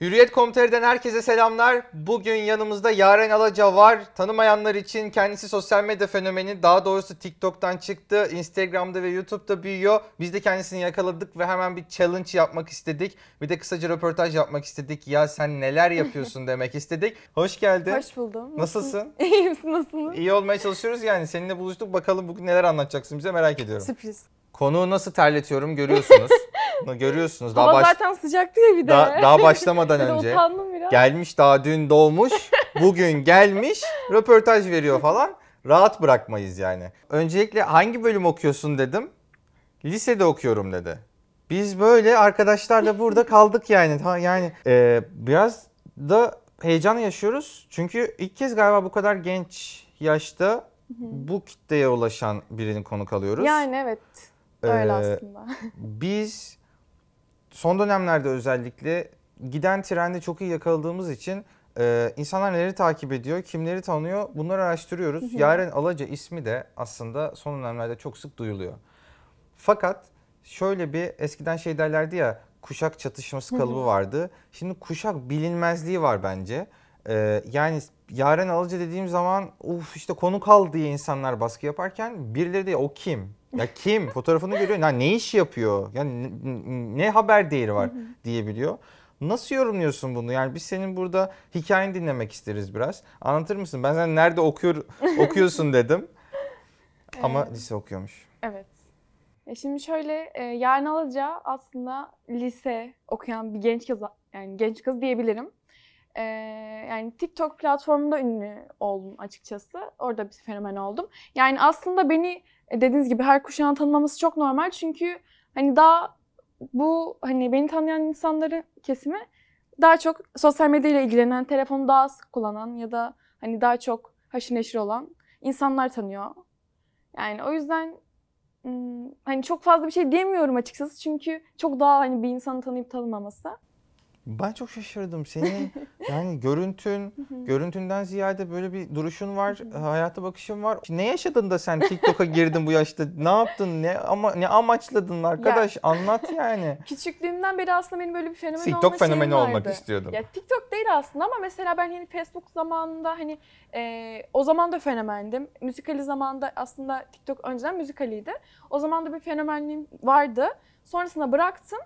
Hürriyet Komiteli'den herkese selamlar. Bugün yanımızda Yaren Alaca var. Tanımayanlar için kendisi sosyal medya fenomeni daha doğrusu TikTok'tan çıktı. Instagram'da ve YouTube'da büyüyor. Biz de kendisini yakaladık ve hemen bir challenge yapmak istedik. Bir de kısaca röportaj yapmak istedik. Ya sen neler yapıyorsun demek istedik. Hoş geldin. Hoş buldum. Nasılsın? İyiyim. Nasılsın? İyi olmaya çalışıyoruz yani. Seninle buluştuk. Bakalım bugün neler anlatacaksın bize merak ediyorum. Sürpriz. Konuğu nasıl terletiyorum görüyorsunuz. görüyorsunuz. Daha baş... zaten sıcaktı ya bir de. Daha, daha başlamadan önce. biraz. Gelmiş daha dün doğmuş. Bugün gelmiş. röportaj veriyor falan. Rahat bırakmayız yani. Öncelikle hangi bölüm okuyorsun dedim. Lisede okuyorum dedi. Biz böyle arkadaşlarla burada kaldık yani. yani e, biraz da heyecan yaşıyoruz. Çünkü ilk kez galiba bu kadar genç yaşta bu kitleye ulaşan birini konuk alıyoruz. Yani evet. Öyle ee, aslında. Biz son dönemlerde özellikle giden trende çok iyi yakaladığımız için e, insanlar neleri takip ediyor, kimleri tanıyor bunları araştırıyoruz. Hı Yaren Alaca ismi de aslında son dönemlerde çok sık duyuluyor. Fakat şöyle bir eskiden şey derlerdi ya kuşak çatışması kalıbı vardı. Şimdi kuşak bilinmezliği var bence. Ee, yani Yaren Alıcı dediğim zaman uf işte konu kaldı diye insanlar baskı yaparken birileri de o kim? Ya kim? Fotoğrafını görüyor. Ya ne iş yapıyor? Yani ne, ne haber değeri var diyebiliyor. Nasıl yorumluyorsun bunu? Yani biz senin burada hikayeni dinlemek isteriz biraz. Anlatır mısın? Ben sen nerede okuyor okuyorsun dedim. Ama evet. lise okuyormuş. Evet. E şimdi şöyle e, Yarın Alaca aslında lise okuyan bir genç kız yani genç kız diyebilirim. Ee, yani TikTok platformunda ünlü oldum açıkçası. Orada bir fenomen oldum. Yani aslında beni e, dediğiniz gibi her kuşağın tanımaması çok normal. Çünkü hani daha bu hani beni tanıyan insanların kesimi daha çok sosyal medyayla ilgilenen, telefonu daha az kullanan ya da hani daha çok haşır neşir olan insanlar tanıyor. Yani o yüzden hani çok fazla bir şey diyemiyorum açıkçası çünkü çok daha hani bir insanı tanıyıp tanımaması. Ben çok şaşırdım. Senin yani görüntün, görüntünden ziyade böyle bir duruşun var, hayata bakışın var. Ne yaşadın da sen TikTok'a girdin bu yaşta? Ne yaptın? Ne ama ne amaçladın arkadaş? Ya. Anlat yani. Küçüklüğümden beri aslında benim böyle bir fenomen TikTok olma fenomeni vardı. olmak istiyordum. Ya TikTok değil aslında ama mesela ben yeni Facebook zamanında hani e, o zaman da fenomendim. Müzikali zamanda aslında TikTok önceden müzikaliydi. O zaman da bir fenomenliğim vardı. Sonrasında bıraktım.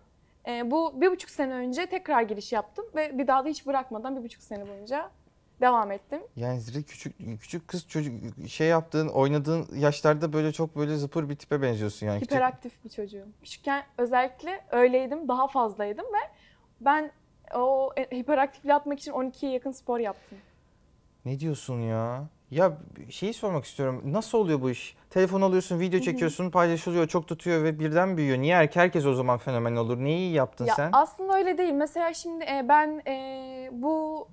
E, bu bir buçuk sene önce tekrar giriş yaptım ve bir daha da hiç bırakmadan bir buçuk sene boyunca devam ettim. Yani zira küçük küçük kız çocuk şey yaptığın, oynadığın yaşlarda böyle çok böyle zıpır bir tipe benziyorsun yani. Hiperaktif bir çocuğum. Küçükken özellikle öyleydim, daha fazlaydım ve ben o e, hiperaktifliği atmak için 12'ye yakın spor yaptım. Ne diyorsun ya? Ya şeyi sormak istiyorum. Nasıl oluyor bu iş? Telefon alıyorsun, video çekiyorsun, paylaşılıyor, çok tutuyor ve birden büyüyor. Niye erkek herkes o zaman fenomen olur? Neyi yaptın ya sen? Aslında öyle değil. Mesela şimdi e, ben e, bu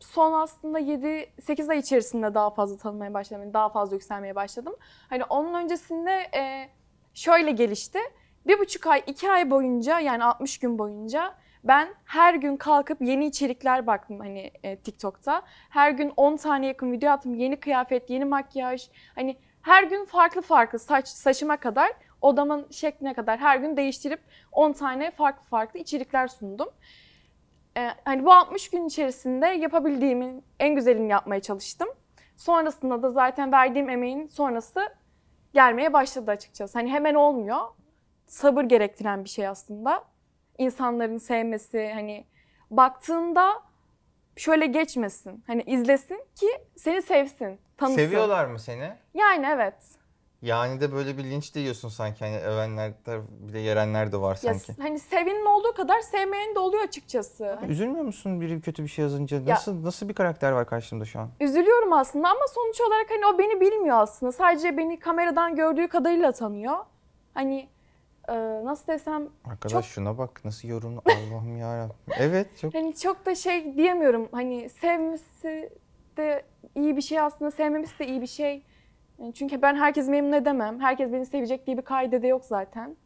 son aslında 7-8 ay içerisinde daha fazla tanımaya başladım. Yani daha fazla yükselmeye başladım. Hani onun öncesinde e, şöyle gelişti. Bir buçuk ay, iki ay boyunca yani 60 gün boyunca ben her gün kalkıp yeni içerikler baktım hani e, TikTok'ta. Her gün 10 tane yakın video attım. Yeni kıyafet, yeni makyaj. Hani her gün farklı farklı saç saçıma kadar odamın şekline kadar her gün değiştirip 10 tane farklı farklı içerikler sundum. Ee, hani bu 60 gün içerisinde yapabildiğimin en güzelini yapmaya çalıştım. Sonrasında da zaten verdiğim emeğin sonrası gelmeye başladı açıkçası. Hani hemen olmuyor. Sabır gerektiren bir şey aslında insanların sevmesi hani baktığında şöyle geçmesin. Hani izlesin ki seni sevsin, tanısın. Seviyorlar mı seni? Yani evet. Yani de böyle bir linç diyorsun sanki. Hani övenler de bir de yerenler de var sanki. Ya, hani sevinin olduğu kadar sevmeyen de oluyor açıkçası. Üzülmüyor musun biri kötü bir şey yazınca? Nasıl ya, nasıl bir karakter var karşımda şu an? Üzülüyorum aslında ama sonuç olarak hani o beni bilmiyor aslında. Sadece beni kameradan gördüğü kadarıyla tanıyor. Hani e, nasıl desem Arkadaş çok... şuna bak nasıl yorum Allah'ım ya. Evet çok. Hani çok da şey diyemiyorum. Hani sevmesi de iyi bir şey aslında sevmemesi de iyi bir şey. çünkü ben herkes memnun edemem. Herkes beni sevecek diye bir kaide de yok zaten.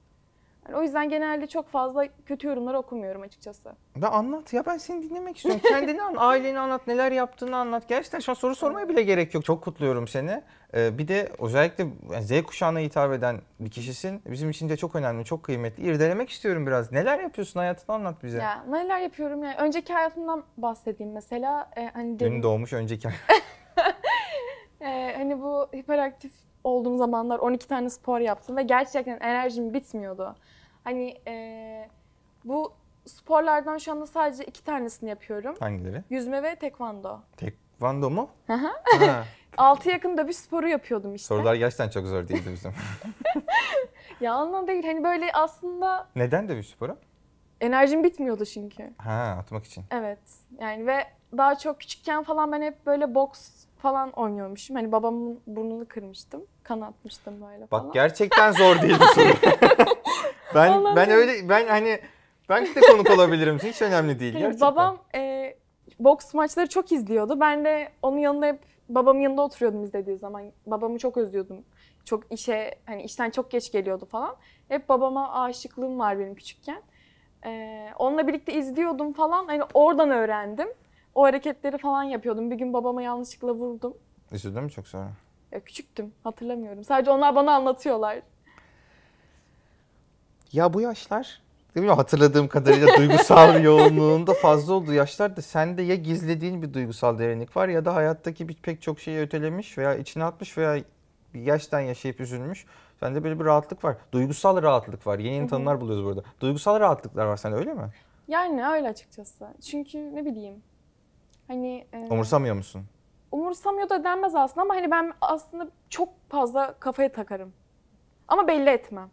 Yani o yüzden genelde çok fazla kötü yorumlar okumuyorum açıkçası. Ya anlat ya ben seni dinlemek istiyorum. Kendini an, aileni anlat, neler yaptığını anlat. Gerçekten şu an soru sormaya bile gerek yok. Çok kutluyorum seni. Ee, bir de özellikle Z kuşağına hitap eden bir kişisin. Bizim için de çok önemli, çok kıymetli. İrdelemek istiyorum biraz. Neler yapıyorsun hayatını anlat bize. Ya neler yapıyorum ya. Önceki hayatımdan bahsedeyim mesela. Ee, hani Dün doğmuş önceki hayatım. ee, hani bu hiperaktif olduğum zamanlar 12 tane spor yaptım ve gerçekten enerjim bitmiyordu. Hani e, bu sporlardan şu anda sadece iki tanesini yapıyorum. Hangileri? Yüzme ve tekvando. Tekvando mu? Hı hı. Ha. Altı yakında bir sporu yapıyordum işte. Sorular gerçekten çok zor değildi bizim. ya anlam değil. Hani böyle aslında... Neden de bir sporu? Enerjim bitmiyordu çünkü. Ha atmak için. Evet. Yani ve daha çok küçükken falan ben hep böyle boks falan oynuyormuşum. Hani babamın burnunu kırmıştım. Kan atmıştım böyle falan. Bak gerçekten zor değil bu soru ben Vallahi ben öyle ben hani ben de konuk olabilirim. Hiç önemli değil gerçekten. Babam e, boks maçları çok izliyordu. Ben de onun yanında hep babamın yanında oturuyordum izlediği zaman. Babamı çok özlüyordum. Çok işe hani işten çok geç geliyordu falan. Hep babama aşıklığım var benim küçükken. Ee, onunla birlikte izliyordum falan. Hani oradan öğrendim. O hareketleri falan yapıyordum. Bir gün babama yanlışlıkla vurdum. Üzüldün mü çok sonra? Ya küçüktüm. Hatırlamıyorum. Sadece onlar bana anlatıyorlar. Ya bu yaşlar Bilmiyorum hatırladığım kadarıyla duygusal yoğunluğunda fazla olduğu yaşlarda sende ya gizlediğin bir duygusal derinlik var ya da hayattaki bir, pek çok şeyi ötelemiş veya içine atmış veya bir yaştan yaşayıp üzülmüş. Sende böyle bir rahatlık var. Duygusal rahatlık var. Yeni yeni tanımlar buluyoruz burada. Duygusal rahatlıklar var sende öyle mi? Yani öyle açıkçası. Çünkü ne bileyim. Hani e, umursamıyor musun? Umursamıyor da denmez aslında ama hani ben aslında çok fazla kafaya takarım. Ama belli etmem.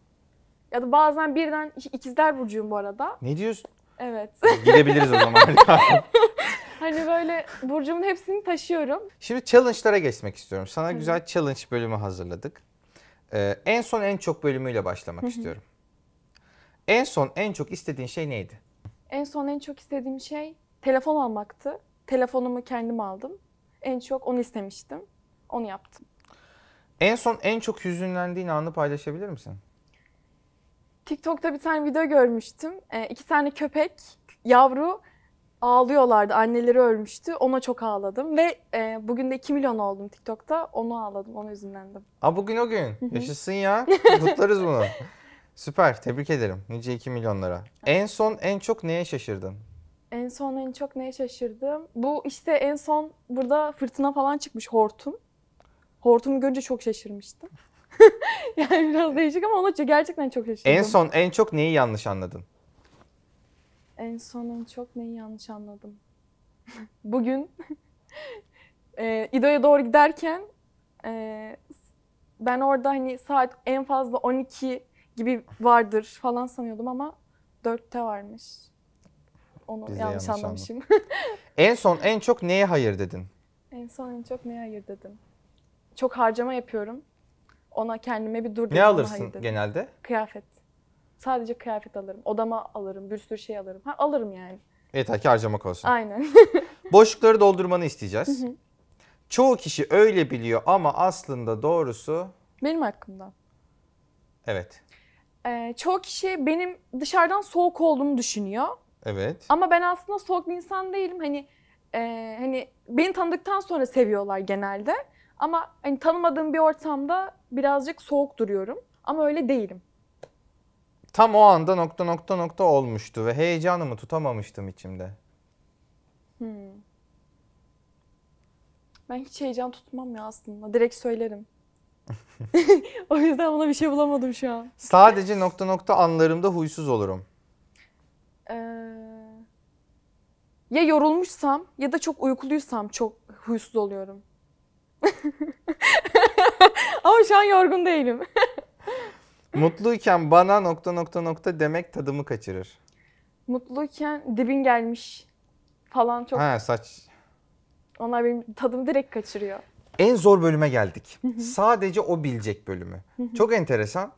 Ya da bazen birden ikizler burcuyum bu arada. Ne diyorsun? Evet. Gidebiliriz o zaman. hani böyle burcumun hepsini taşıyorum. Şimdi challenge'lara geçmek istiyorum. Sana hı güzel challenge bölümü hazırladık. Ee, en son en çok bölümüyle başlamak hı istiyorum. En son en çok istediğin şey neydi? En son en çok istediğim şey telefon almaktı. Telefonumu kendim aldım. En çok onu istemiştim. Onu yaptım. En son en çok hüzünlendiğin anı paylaşabilir misin? TikTok'ta bir tane video görmüştüm. E, iki tane köpek yavru ağlıyorlardı. Anneleri ölmüştü. Ona çok ağladım ve e, bugün de 2 milyon oldum TikTok'ta. Onu ağladım. Onu üzüldüm. Aa bugün o gün. Yaşasın ya. Kutlarız bunu. Süper. Tebrik ederim. Nice 2 milyonlara. En son en çok neye şaşırdın? En son en çok neye şaşırdım? Bu işte en son burada fırtına falan çıkmış hortum. Hortumu görünce çok şaşırmıştım. yani biraz değişik ama ona gerçekten çok şaşırdım. En son en çok neyi yanlış anladın? En son en çok neyi yanlış anladım? Bugün e, İdo'ya doğru giderken e, ben orada hani saat en fazla 12 gibi vardır falan sanıyordum ama 4'te varmış. Onu Biz yanlış, yanlış anladım. anlamışım. en son en çok neye hayır dedin? En son en çok neye hayır dedim? Çok harcama yapıyorum ona kendime bir dur. Ne alırsın genelde? Kıyafet. Sadece kıyafet alırım. Odama alırım. Bir sürü şey alırım. Ha, alırım yani. Yeter ki harcamak olsun. Aynen. Boşlukları doldurmanı isteyeceğiz. Çoğu kişi öyle biliyor ama aslında doğrusu... Benim hakkımda. Evet. Ee, çoğu kişi benim dışarıdan soğuk olduğumu düşünüyor. Evet. Ama ben aslında soğuk bir insan değilim. Hani e, hani beni tanıdıktan sonra seviyorlar genelde. Ama hani tanımadığım bir ortamda birazcık soğuk duruyorum. Ama öyle değilim. Tam o anda nokta nokta nokta olmuştu ve heyecanımı tutamamıştım içimde. Hmm. Ben hiç heyecan tutmam ya aslında. Direkt söylerim. o yüzden buna bir şey bulamadım şu an. Sadece nokta nokta anlarımda huysuz olurum. Ee, ya yorulmuşsam ya da çok uykuluysam çok huysuz oluyorum. Ama şu an yorgun değilim. Mutluyken bana nokta nokta nokta demek tadımı kaçırır. Mutluyken dibin gelmiş falan çok. Ha saç. Onlar benim tadımı direkt kaçırıyor. En zor bölüme geldik. Sadece o bilecek bölümü. Çok enteresan.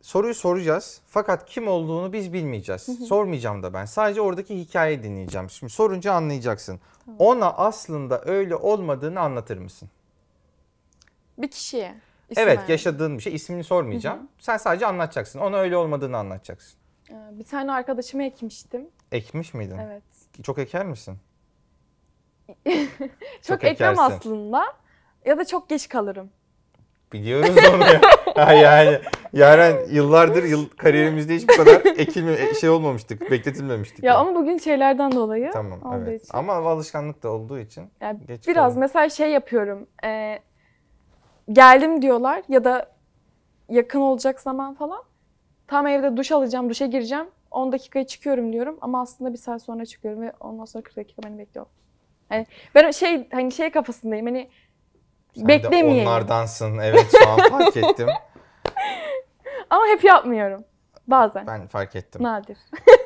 Soruyu soracağız fakat kim olduğunu biz bilmeyeceğiz. Sormayacağım da ben. Sadece oradaki hikayeyi dinleyeceğim. Şimdi sorunca anlayacaksın. Ona aslında öyle olmadığını anlatır mısın? Bir kişiye. İsim evet yani. yaşadığın bir şey. ismini sormayacağım. Hı-hı. Sen sadece anlatacaksın. Ona öyle olmadığını anlatacaksın. Ee, bir tane arkadaşımı ekmiştim. Ekmiş miydin? Evet. Çok eker misin? çok, çok ekmem aslında. Ya da çok geç kalırım. Biliyoruz onu ya. yani Yaren yıllardır yıl, kariyerimizde hiç bu kadar ekilme e, şey olmamıştık, bekletilmemiştik. Ya yani. ama bugün şeylerden dolayı. Tamam evet. Için. Ama alışkanlık da olduğu için. Yani biraz kalın. mesela şey yapıyorum. E, geldim diyorlar ya da yakın olacak zaman falan. Tam evde duş alacağım, duşa gireceğim. 10 dakikaya çıkıyorum diyorum ama aslında bir saat sonra çıkıyorum ve ondan sonra 40 dakika beni hani bekliyor. Hani ben şey hani şey kafasındayım hani Sen beklemeyelim. de onlardansın evet şu an fark ettim. ama hep yapmıyorum. Bazen. Ben fark ettim. Nadir.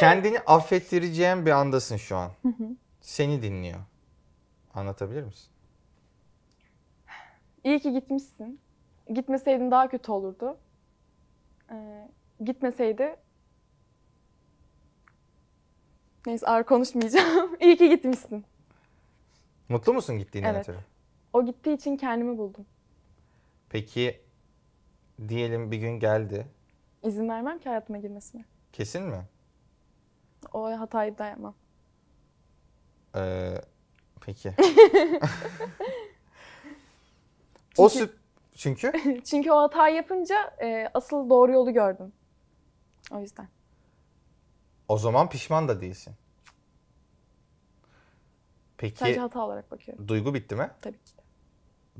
Kendini affettireceğin bir andasın şu an. Hı hı. Seni dinliyor. Anlatabilir misin? İyi ki gitmişsin. Gitmeseydin daha kötü olurdu. Ee, gitmeseydi... Neyse ağır konuşmayacağım. İyi ki gitmişsin. Mutlu musun gittiğine Evet. ötürü? O gittiği için kendimi buldum. Peki diyelim bir gün geldi. İzin vermem ki hayatıma girmesine. Kesin mi? O hatayı dayamam. Ee, peki. o süt çünkü? çünkü o hata yapınca e, asıl doğru yolu gördüm. O yüzden. O zaman pişman da değilsin. Peki Sadece hata olarak bakıyorum. duygu bitti mi? Tabii ki.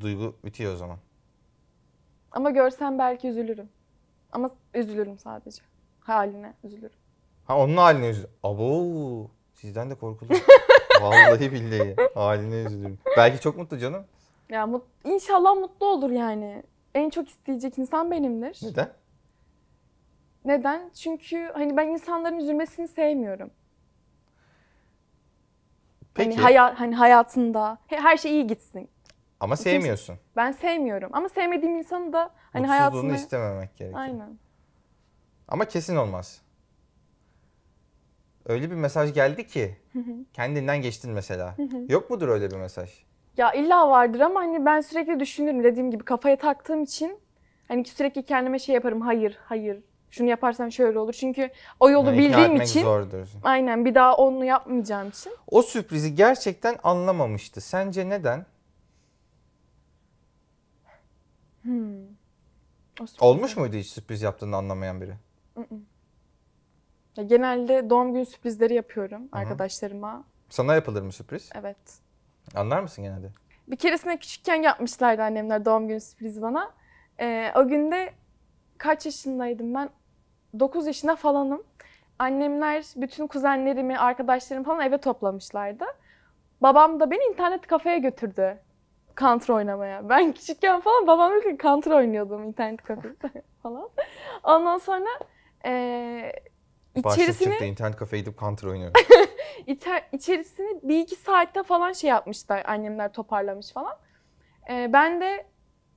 Duygu bitiyor o zaman. Ama görsem belki üzülürüm. Ama üzülürüm sadece. Haline üzülürüm. Ha onun haline üzül. Abo sizden de korkulur. Vallahi billahi haline üzülürüm. Belki çok mutlu canım. Ya mut, inşallah mutlu olur yani. En çok isteyecek insan benimdir. Neden? Neden? Çünkü hani ben insanların üzülmesini sevmiyorum. Hani Peki. Hani, haya, hani hayatında her şey iyi gitsin. Ama Kimse- sevmiyorsun. Ben sevmiyorum ama sevmediğim insanı da hani Mutsuzluğunu istememek gerekiyor. Aynen. Ama kesin olmaz. Öyle bir mesaj geldi ki kendinden geçtin mesela. Yok mudur öyle bir mesaj? Ya illa vardır ama hani ben sürekli düşünürüm dediğim gibi kafaya taktığım için hani sürekli kendime şey yaparım hayır hayır şunu yaparsam şöyle olur. Çünkü o yolu Yani ikna bildiğim etmek için zordur. aynen bir daha onu yapmayacağım için. O sürprizi gerçekten anlamamıştı. Sence neden? Hmm. O Olmuş muydu hiç sürpriz yaptığını anlamayan biri? Genelde doğum gün sürprizleri yapıyorum arkadaşlarıma. Sana yapılır mı sürpriz? Evet. Anlar mısın genelde? Bir keresinde küçükken yapmışlardı annemler doğum günü sürprizi bana. Ee, o günde kaç yaşındaydım ben? 9 yaşına falanım. Annemler bütün kuzenlerimi, arkadaşlarımı falan eve toplamışlardı. Babam da beni internet kafeye götürdü. Counter oynamaya. Ben küçükken falan babamla ile Counter oynuyordum internet kafede falan. Ondan sonra e, ee, içerisini... Başlık çıktı internet kafeye gidip Counter oynuyorum. İter, içerisini bir iki saatte falan şey yapmışlar annemler toparlamış falan. Ee, ben de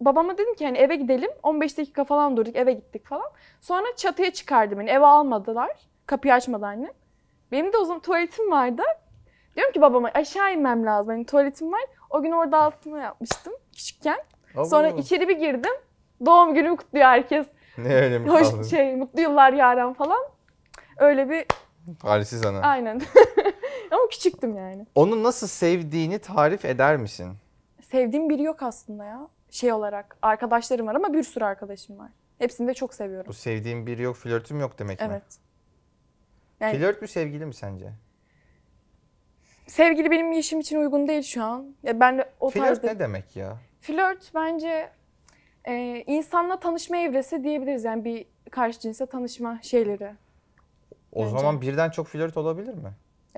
babama dedim ki hani eve gidelim. 15 dakika falan durduk eve gittik falan. Sonra çatıya çıkardım beni hani eve almadılar. Kapıyı açmadı annem. Benim de o zaman tuvaletim vardı. Diyorum ki babama aşağı inmem lazım. Hani tuvaletim var. O gün orada altını yapmıştım küçükken. Ama Sonra içeri bir girdim. Doğum günümü kutluyor herkes. Ne öyle mi Hoş, şey, mutlu yıllar yaren falan. Öyle bir... Halisiz ana. Aynen. Ama küçüktüm yani. Onu nasıl sevdiğini tarif eder misin? Sevdiğim biri yok aslında ya. Şey olarak arkadaşlarım var ama bir sürü arkadaşım var. Hepsini de çok seviyorum. Bu sevdiğim biri yok, flörtüm yok demek evet. mi? Evet. Yani, Flört mü sevgili mi sence? Sevgili benim işim için uygun değil şu an. Ya ben de o Flört tarzda... ne demek ya? Flört bence e, insanla tanışma evresi diyebiliriz. Yani bir karşı cinse tanışma şeyleri. O bence. zaman birden çok flört olabilir mi?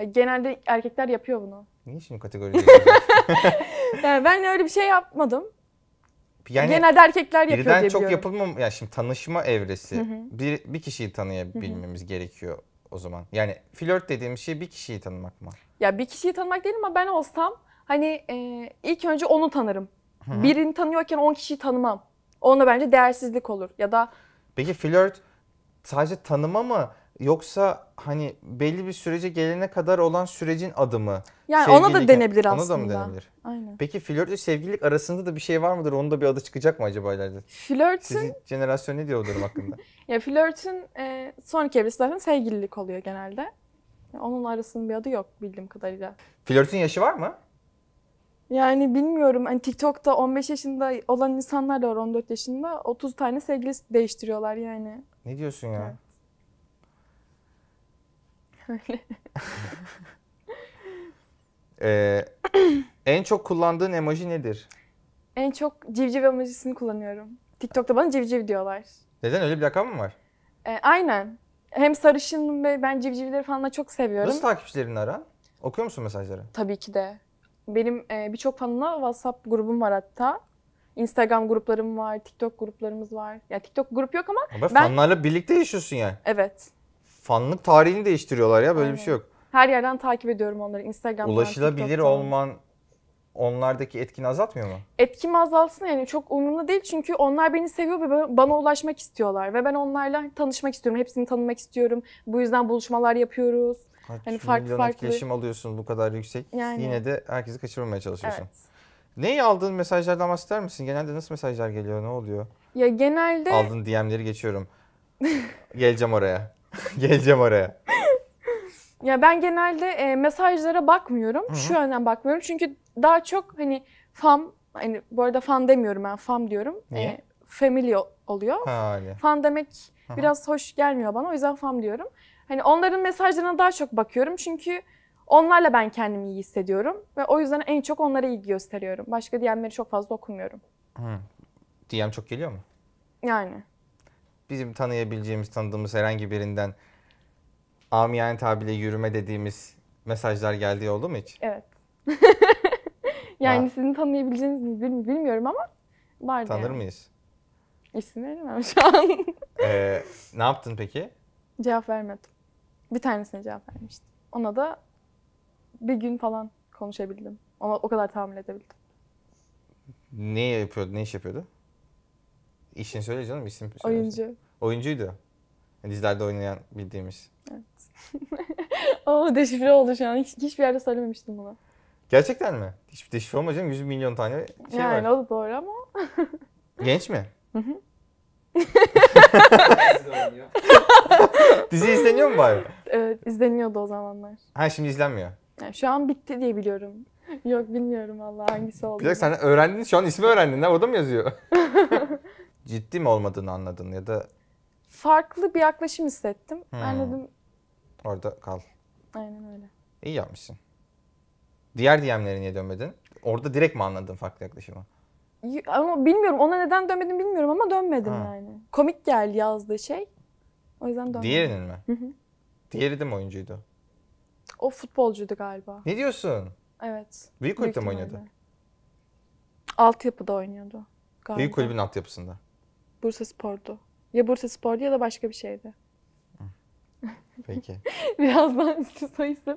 Genelde erkekler yapıyor bunu. Niye şimdi kategori Yani ben öyle bir şey yapmadım. Yani Genelde erkekler yapıyor diye Birden biliyorum. çok yapılmam, yani şimdi tanışma evresi. Hı hı. Bir, bir kişiyi tanıyabilmemiz gerekiyor o zaman. Yani flört dediğim şey bir kişiyi tanımak mı? Ya bir kişiyi tanımak değil ama ben olsam hani e, ilk önce onu tanırım. Hı. Birini tanıyorken on kişiyi tanımam. Onda bence değersizlik olur. Ya da Peki flört sadece tanıma mı Yoksa hani belli bir sürece gelene kadar olan sürecin adımı. Yani sevgililik, ona da denebilir aslında. Ona da mı denebilir? Aynen. Peki ve sevgililik arasında da bir şey var mıdır? Onun da bir adı çıkacak mı acaba ileride? Flörtün... Sizin jenerasyon ne diyor o durum hakkında? ya flörtün e, sonraki evresi zaten sevgililik oluyor genelde. Yani onun arasının bir adı yok bildiğim kadarıyla. Flörtün yaşı var mı? Yani bilmiyorum. Hani TikTok'ta 15 yaşında olan insanlar da var 14 yaşında. 30 tane sevgili değiştiriyorlar yani. Ne diyorsun ya? Evet öyle. ee, en çok kullandığın emoji nedir? En çok civciv emojisini kullanıyorum. TikTok'ta bana civciv diyorlar. Neden öyle bir lakabı mı var? E, aynen. Hem sarışın ve ben civcivleri falan da çok seviyorum. Nasıl takipçilerin ara? Okuyor musun mesajları? Tabii ki de. Benim e, birçok fanımla WhatsApp grubum var hatta. Instagram gruplarım var, TikTok gruplarımız var. Ya TikTok grup yok ama... Ama ben... fanlarla birlikte yaşıyorsun yani. Evet fanlık tarihini değiştiriyorlar ya böyle Aynen. bir şey yok. Her yerden takip ediyorum onları Instagram'dan. Ulaşılabilir TikTok'tan. olman onlardaki etkini azaltmıyor mu? Etkim azalsın yani çok umurumda değil çünkü onlar beni seviyor ve bana ulaşmak istiyorlar ve ben onlarla tanışmak istiyorum. Hepsini tanımak istiyorum. Bu yüzden buluşmalar yapıyoruz. Kaç hani farklı farklı. etkileşim alıyorsun bu kadar yüksek. Yani. Yine de herkesi kaçırmamaya çalışıyorsun. Evet. Neyi aldığın mesajlardan bahseder misin? Genelde nasıl mesajlar geliyor? Ne oluyor? Ya genelde... Aldığın DM'leri geçiyorum. Geleceğim oraya. Geleceğim oraya. Ya ben genelde e, mesajlara bakmıyorum. Hı-hı. Şu yönden bakmıyorum. Çünkü daha çok hani fam hani bu arada fan demiyorum ben fam diyorum. Niye? E, family oluyor. Ha, öyle. Hani. Fan demek Hı-hı. biraz hoş gelmiyor bana. O yüzden fam diyorum. Hani onların mesajlarına daha çok bakıyorum. Çünkü onlarla ben kendimi iyi hissediyorum ve o yüzden en çok onlara ilgi gösteriyorum. Başka DM'leri çok fazla okumuyorum. Hı. DM çok geliyor mu? Yani bizim tanıyabileceğimiz, tanıdığımız herhangi birinden amiyane tabirle yürüme dediğimiz mesajlar geldi oldu mu hiç? Evet. yani ha. sizin tanıyabileceğiniz mi bilmiyorum ama vardı Tanır yani. mıyız? İsim veremem şu an. ee, ne yaptın peki? Cevap vermedim. Bir tanesine cevap vermiştim. Ona da bir gün falan konuşabildim. Ona o kadar tahammül edebildim. Ne yapıyordu, ne iş yapıyordu? İşini söyle canım isim. Söyle. Oyuncu. Oyuncuydu. Dizilerde oynayan bildiğimiz. Evet. Ama deşifre oldu şu an. Hiç, hiçbir yerde söylememiştim bunu. Gerçekten mi? Hiç deşifre olmadı canım. 100 milyon tane şey yani, var. Yani o da doğru ama. Genç mi? Hı hı. Dizi izleniyor mu bari? Evet izleniyordu o zamanlar. Ha şimdi izlenmiyor. Yani şu an bitti diye biliyorum. Yok bilmiyorum Allah hangisi oldu. Bir dakika sen öğrendin şu an ismi öğrendin. ne o da mı yazıyor? ciddi mi olmadığını anladın ya da farklı bir yaklaşım hissettim. Hmm. Ben orada kal. Aynen öyle. İyi yapmışsın. Diğer DM'lere niye dönmedin? Orada direkt mi anladın farklı yaklaşımı? Ama bilmiyorum ona neden dönmedim bilmiyorum ama dönmedim ha. yani. Komik geldi yazdığı şey. O yüzden dönmedim. Diğerinin mi? Diğeri de mi oyuncuydu? O futbolcuydu galiba. Ne diyorsun? Evet. Büyük kulüpte mi oynadı? Altyapıda oynuyordu. Galiba. Büyük kulübün altyapısında. Bursa Spor'du. Ya Bursa Spor'du ya da başka bir şeydi. Peki. Birazdan size soy isim.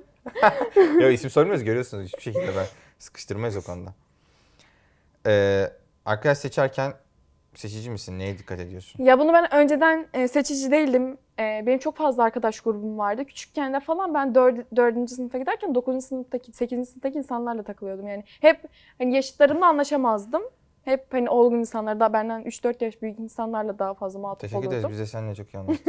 Yok isim sormuyoruz görüyorsunuz hiçbir şekilde ben sıkıştırmayız o konuda. Ee, arkadaş seçerken seçici misin? Neye dikkat ediyorsun? Ya bunu ben önceden e, seçici değildim. E, benim çok fazla arkadaş grubum vardı. Küçükken de falan ben 4. Dör, sınıfa giderken 9. sınıftaki, 8. sınıftaki insanlarla takılıyordum. Yani hep hani yaşıtlarımla anlaşamazdım hep hani olgun insanlar daha benden 3-4 yaş büyük insanlarla daha fazla muhatap oluyordum. Teşekkür ederiz. Bize seninle çok iyi anlaştık.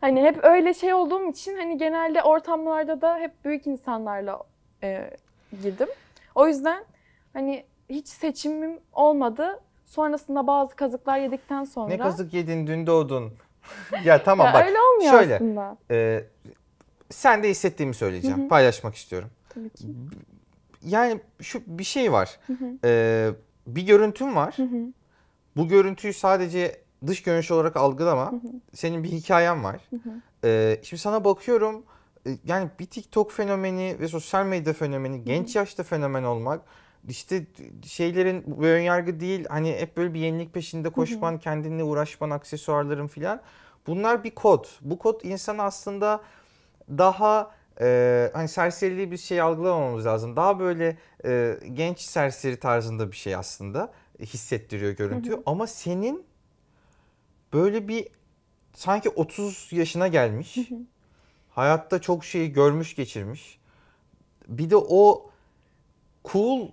hani hep öyle şey olduğum için hani genelde ortamlarda da hep büyük insanlarla e, girdim. O yüzden hani hiç seçimim olmadı. Sonrasında bazı kazıklar yedikten sonra... Ne kazık yedin? Dün doğdun. ya tamam ya bak. Öyle olmuyor şöyle, aslında. E, sen de hissettiğimi söyleyeceğim. Hı-hı. Paylaşmak istiyorum. Tabii ki. Yani şu bir şey var. Hı hı. E, bir görüntün var. Hı hı. Bu görüntüyü sadece dış görünüş olarak algılama. Hı hı. Senin bir hikayen var. Hı hı. Ee, şimdi sana bakıyorum ee, yani bir TikTok fenomeni ve sosyal medya fenomeni, genç yaşta fenomen olmak işte şeylerin bu önyargı değil hani hep böyle bir yenilik peşinde koşman, hı hı. kendinle uğraşman, aksesuarların filan. Bunlar bir kod. Bu kod insan aslında daha e, hani serseriliği bir şey algılamamamız lazım. Daha böyle e, genç serseri tarzında bir şey aslında hissettiriyor görüntü. Hı hı. Ama senin böyle bir sanki 30 yaşına gelmiş. Hı hı. Hayatta çok şeyi görmüş geçirmiş. Bir de o cool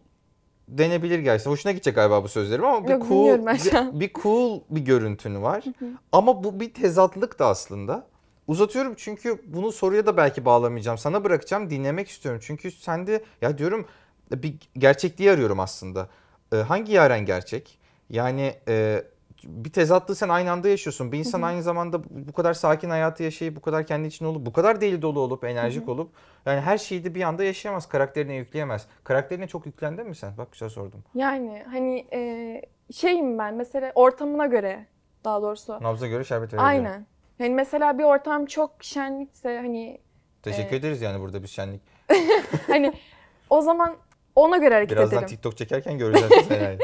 denebilir gerçekten. Hoşuna gidecek galiba bu sözlerim ama bir Yok, cool bir, bir cool bir görüntünü var. Hı hı. Ama bu bir tezatlık da aslında. Uzatıyorum çünkü bunu soruya da belki bağlamayacağım. Sana bırakacağım dinlemek istiyorum. Çünkü sende ya diyorum bir gerçekliği arıyorum aslında. Ee, hangi yaren gerçek? Yani e, bir tezatlığı sen aynı anda yaşıyorsun. Bir insan aynı zamanda bu kadar sakin hayatı yaşayıp bu kadar kendi için olup bu kadar deli dolu olup enerjik olup yani her şeyi de bir anda yaşayamaz. Karakterine yükleyemez. Karakterine çok yüklendin mi sen? Bak güzel sordum. Yani hani e, şeyim ben mesela ortamına göre daha doğrusu. Nabza göre şerbet verebilirim. Aynen. Hani mesela bir ortam çok şenlikse hani Teşekkür e, ederiz yani burada bir şenlik. hani o zaman ona göre hareket Birazdan ederim. TikTok çekerken göreceğiz seni yani.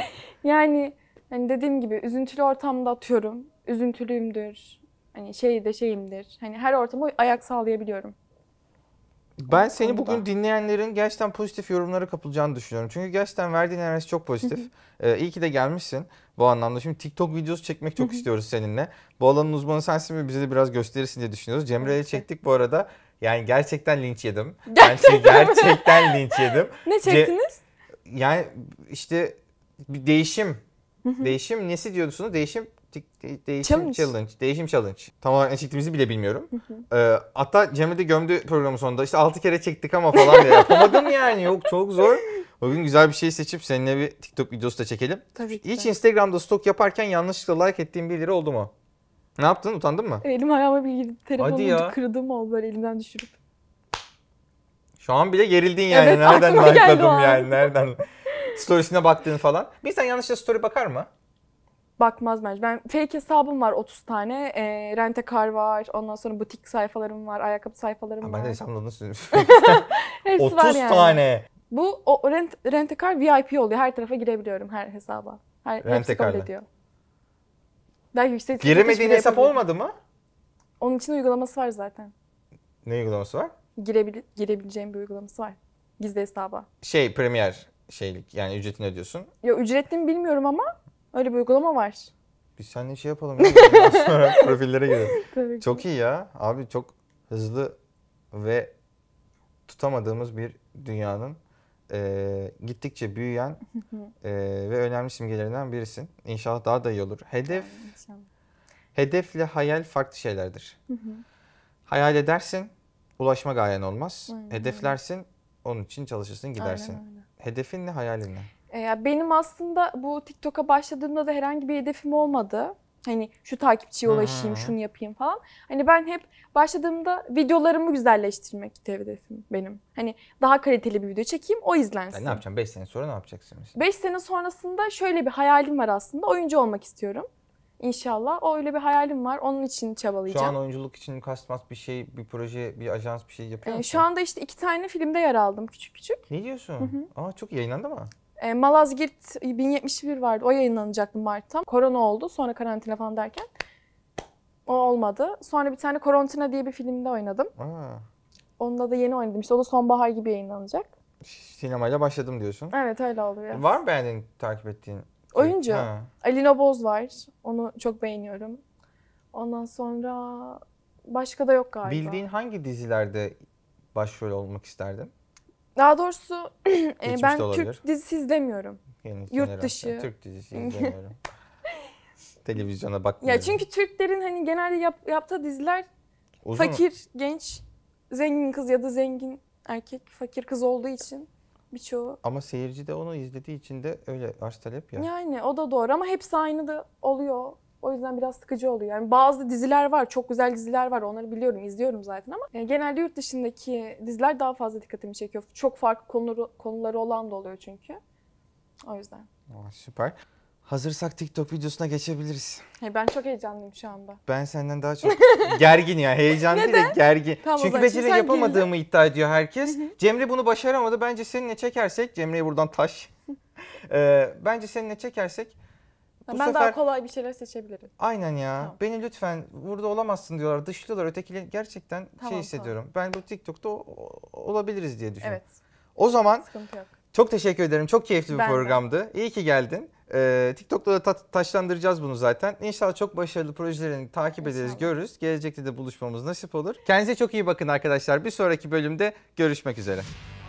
yani hani dediğim gibi üzüntülü ortamda atıyorum. Üzüntülüyümdür. Hani şey de şeyimdir. Hani her ortama ayak sağlayabiliyorum. Ben o seni konuda. bugün dinleyenlerin gerçekten pozitif yorumlara kapılacağını düşünüyorum. Çünkü gerçekten verdiğin enerji çok pozitif. ee, iyi ki de gelmişsin bu anlamda. Şimdi TikTok videosu çekmek çok istiyoruz seninle. Bu alanın uzmanı sensin ve bize de biraz gösterirsin diye düşünüyoruz. Cemre'yle çektik bu arada. Yani gerçekten linç yedim. Gerçekten, yani şey, gerçekten linç yedim. Ne çektiniz? Ce- yani işte bir değişim. değişim nesi diyorsunuz? Değişim de- değişim challenge. challenge. Değişim challenge. Tam olarak ne çektiğimizi bile bilmiyorum. Ee, hatta Cemre de gömdü programın sonunda. İşte 6 kere çektik ama falan diye. Yapamadım yani. Yok çok zor. Bugün güzel bir şey seçip seninle bir TikTok videosu da çekelim. Tabii Hiç de. Instagram'da stok yaparken yanlışlıkla like ettiğin birileri oldu mu? Ne yaptın? Utandın mı? Elim ayağıma bir girdi. Telefonumu kırdım oldu böyle elimden düşürüp. Şu an bile gerildin yani. Evet, nereden like'ladım yani? Nereden? Storiesine baktığın falan. Bir sen yanlışlıkla story bakar mı? bakmaz bence. Ben fake hesabım var 30 tane. E, ee, rente kar var. Ondan sonra butik sayfalarım var. Ayakkabı sayfalarım Ama var. Ben de hesabımda nasıl? Hepsi 30 var yani. tane. Bu o rent, rentekar VIP oluyor. Her tarafa girebiliyorum her hesaba. Her, hepsi kabul rent ediyor. Daha yüksek. Giremediğin hiçbiri hesap olmadı mı? Onun için uygulaması var zaten. Ne uygulaması var? Girebil girebileceğim bir uygulaması var. Gizli hesaba. Şey Premier şeylik yani ücretini ödüyorsun. Ya ücretini bilmiyorum ama Öyle bir uygulama var. Biz seninle şey yapalım. Ya. sonra profillere girelim. Tabii ki. Çok iyi ya. Abi çok hızlı ve tutamadığımız bir dünyanın e, gittikçe büyüyen e, ve önemli simgelerinden birisin. İnşallah daha da iyi olur. Hedef İnşallah. hedefle hayal farklı şeylerdir. hayal edersin, ulaşma gayen olmaz. Aynen. Hedeflersin, onun için çalışırsın, gidersin. Aynen öyle. Hedefin ne, hayalin ne? E, benim aslında bu TikTok'a başladığımda da herhangi bir hedefim olmadı. Hani şu takipçiye ulaşayım, hmm. şunu yapayım falan. Hani ben hep başladığımda videolarımı güzelleştirmek hedefim benim. Hani daha kaliteli bir video çekeyim, o izlensin. Yani ne yapacaksın? 5 sene sonra ne yapacaksın? 5 sene sonrasında şöyle bir hayalim var aslında. Oyuncu olmak istiyorum. İnşallah. O öyle bir hayalim var. Onun için çabalayacağım. Şu an oyunculuk için kasmas bir şey, bir proje, bir ajans bir şey yapıyor e, musun? Ee, şu anda işte iki tane filmde yer aldım küçük küçük. Ne diyorsun? Hı hı. Aa çok yayınlandı mı? E, Malazgirt 1071 vardı. O yayınlanacaktı Mart'ta. Korona oldu. Sonra karantina falan derken. O olmadı. Sonra bir tane Korontina diye bir filmde oynadım. Aa. Onda da yeni oynadım. İşte o da sonbahar gibi yayınlanacak. Sinemayla başladım diyorsun. Evet öyle oluyor. biraz. E, var mı beğendiğin, takip ettiğin? Oyuncu. Ha. Alina Boz var. Onu çok beğeniyorum. Ondan sonra başka da yok galiba. Bildiğin hangi dizilerde başrol olmak isterdin? Daha doğrusu e, ben olabilir. Türk dizisi izlemiyorum. Yeni Yurt dışı. Türk dizisi izlemiyorum. Televizyona bakmıyorum. Ya çünkü Türklerin hani genelde yap- yaptığı diziler Uzun- fakir genç, zengin kız ya da zengin erkek, fakir kız olduğu için birçoğu. Ama seyirci de onu izlediği için de öyle arz talep ya. Yani o da doğru ama hepsi aynı da oluyor. O yüzden biraz sıkıcı oluyor. Yani bazı diziler var, çok güzel diziler var. Onları biliyorum, izliyorum zaten ama e, genelde yurt dışındaki diziler daha fazla dikkatimi çekiyor. Çok farklı konuları, konuları olan da oluyor çünkü. O yüzden. Aa, süper. Hazırsak TikTok videosuna geçebiliriz. He, ben çok heyecanlıyım şu anda. Ben senden daha çok gergin ya. Heyecan değil de gergin. Tamam, Çünkü beceri yapamadığımı girdin. iddia ediyor herkes. Cemre bunu başaramadı. Bence seninle çekersek, Cemre'ye buradan taş. ee, bence seninle çekersek bu ben sefer... daha kolay bir şeyler seçebilirim. Aynen ya. Tamam. Beni lütfen burada olamazsın diyorlar. Dışlıyorlar. Ötekileri gerçekten şey tamam, şey hissediyorum. Tamam. Ben bu TikTok'ta olabiliriz diye düşünüyorum. Evet. O zaman çok teşekkür ederim. Çok keyifli bir ben programdı. De. İyi ki geldin. Ee, TikTok'ta da ta- taşlandıracağız bunu zaten. İnşallah çok başarılı projelerini takip İnşallah. ederiz, görürüz. Gelecekte de buluşmamız nasip olur. Kendinize çok iyi bakın arkadaşlar. Bir sonraki bölümde görüşmek üzere.